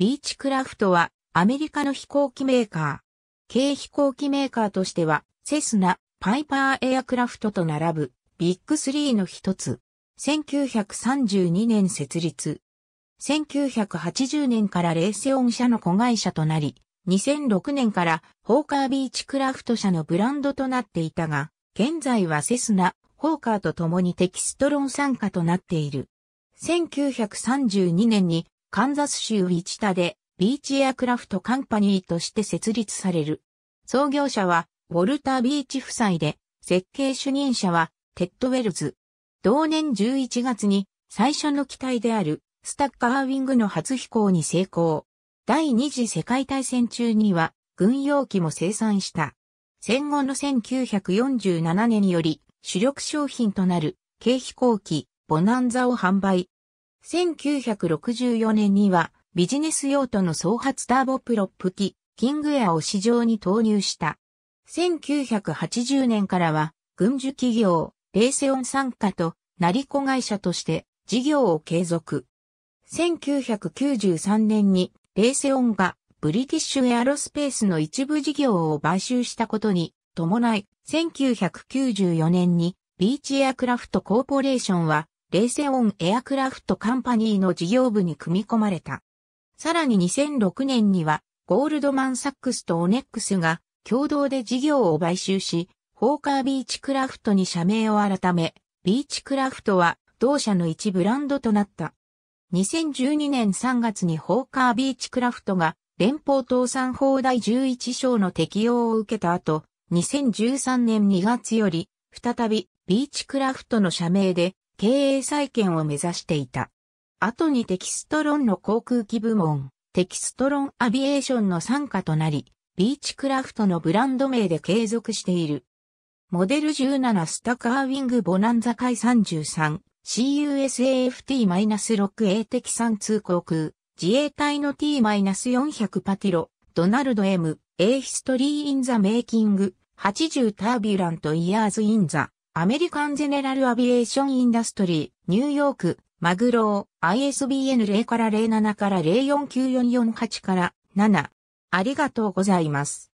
ビーチクラフトはアメリカの飛行機メーカー。軽飛行機メーカーとしてはセスナ、パイパーエアクラフトと並ぶビッグスリーの一つ。1932年設立。1980年からレーセオン社の子会社となり、2006年からホーカービーチクラフト社のブランドとなっていたが、現在はセスナ、ホーカーと共にテキストロン参加となっている。1932年にカンザス州ウィチタで、ビーチエアクラフトカンパニーとして設立される。創業者は、ウォルター・ビーチ夫妻で、設計主任者は、テッド・ウェルズ。同年11月に、最初の機体である、スタッカーウィングの初飛行に成功。第二次世界大戦中には、軍用機も生産した。戦後の1947年により、主力商品となる、軽飛行機、ボナンザを販売。1964年にはビジネス用途の総発ターボプロップ機、キングエアを市場に投入した。1980年からは軍需企業、レーセオン傘下と成子会社として事業を継続。1993年にレーセオンがブリティッシュエアロスペースの一部事業を買収したことに伴い、1994年にビーチエアクラフトコーポレーションはレーセオンエアクラフトカンパニーの事業部に組み込まれた。さらに2006年には、ゴールドマン・サックスとオネックスが共同で事業を買収し、ホーカービーチクラフトに社名を改め、ビーチクラフトは同社の一ブランドとなった。2012年3月にホーカービーチクラフトが連邦倒産法第11章の適用を受けた後、2013年2月より、再びビーチクラフトの社名で経営再建を目指していた。後にテキストロンの航空機部門、テキストロンアビエーションの参加となり、ビーチクラフトのブランド名で継続している。モデル17スタカーウィングボナンザ海 33CUSAFT-6A 敵三通航空自衛隊の T-400 パティロドナルド M A ヒストリーインザメイキング、80タービュラントイヤーズインザアメリカン・ゼネラル・アビエーション・インダストリー、ニューヨーク、マグロー、ISBN 0から07から049448から7。ありがとうございます。